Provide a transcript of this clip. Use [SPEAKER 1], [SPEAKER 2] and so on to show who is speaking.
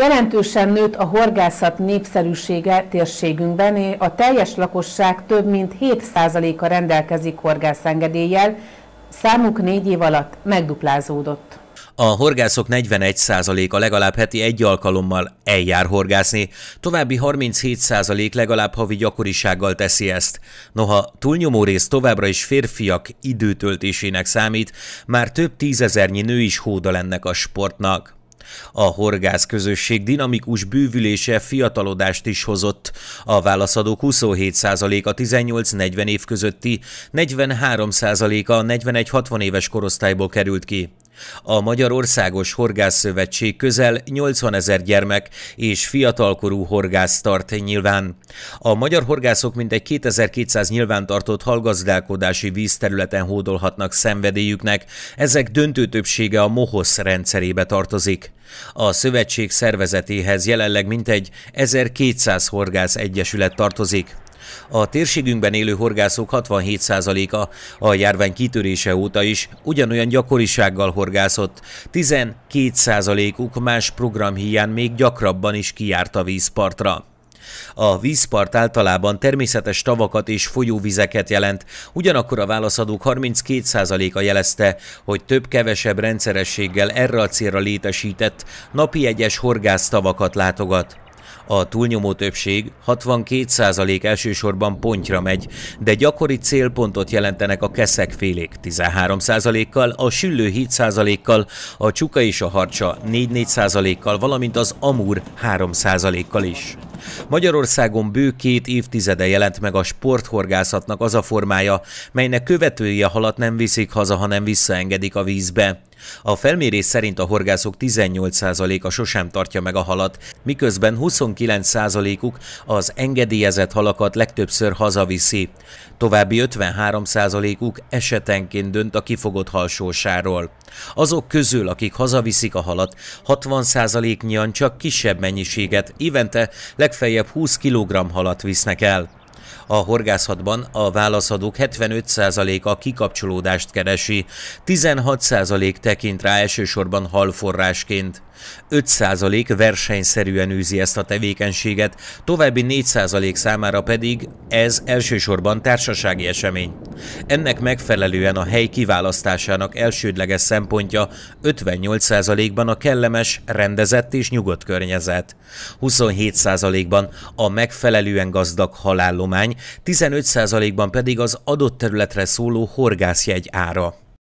[SPEAKER 1] Jelentősen nőtt a horgászat népszerűsége térségünkben, a teljes lakosság több mint 7%-a rendelkezik horgászengedéllyel, számuk négy év alatt megduplázódott. A horgászok 41%-a legalább heti egy alkalommal eljár horgászni, további 37% legalább havi gyakorisággal teszi ezt. Noha túlnyomó rész továbbra is férfiak időtöltésének számít, már több tízezernyi nő is hódol ennek a sportnak. A horgász közösség dinamikus bővülése fiatalodást is hozott. A válaszadók 27%-a 18-40 év közötti, 43%-a 41-60 éves korosztályból került ki. A Magyarországos Horgászszövetség közel 80 ezer gyermek és fiatalkorú horgász tart nyilván. A magyar horgászok mintegy 2200 nyilvántartott hallgazdálkodási vízterületen hódolhatnak szenvedélyüknek, ezek döntő többsége a MOHOSZ rendszerébe tartozik. A szövetség szervezetéhez jelenleg mintegy 1200 horgász egyesület tartozik. A térségünkben élő horgászok 67%-a a járvány kitörése óta is ugyanolyan gyakorisággal horgászott, 12%-uk más program hiány még gyakrabban is kijárt a vízpartra. A vízpart általában természetes tavakat és folyóvizeket jelent, ugyanakkor a válaszadók 32%-a jelezte, hogy több-kevesebb rendszerességgel erre a célra létesített napi egyes horgásztavakat látogat. A túlnyomó többség 62% elsősorban pontyra megy, de gyakori célpontot jelentenek a keszekfélék 13%-kal, a süllő 7%-kal, a csuka és a harcsa 4-4%-kal, valamint az amúr 3%-kal is. Magyarországon bő két évtizede jelent meg a sporthorgászatnak az a formája, melynek követői a halat nem viszik haza, hanem visszaengedik a vízbe. A felmérés szerint a horgászok 18%-a sosem tartja meg a halat, miközben 29%-uk az engedélyezett halakat legtöbbször hazaviszi. További 53%-uk esetenként dönt a kifogott halsósáról. Azok közül, akik hazaviszik a halat, 60%-nyian csak kisebb mennyiséget, évente legtöbbször legfeljebb 20 kg halat visznek el. A horgászatban a válaszadók 75%-a kikapcsolódást keresi, 16% tekint rá elsősorban halforrásként. 5% versenyszerűen űzi ezt a tevékenységet, további 4% számára pedig ez elsősorban társasági esemény. Ennek megfelelően a hely kiválasztásának elsődleges szempontja 58%-ban a kellemes, rendezett és nyugodt környezet, 27%-ban a megfelelően gazdag halállomás állomány, 15%-ban pedig az adott területre szóló horgászjegy ára.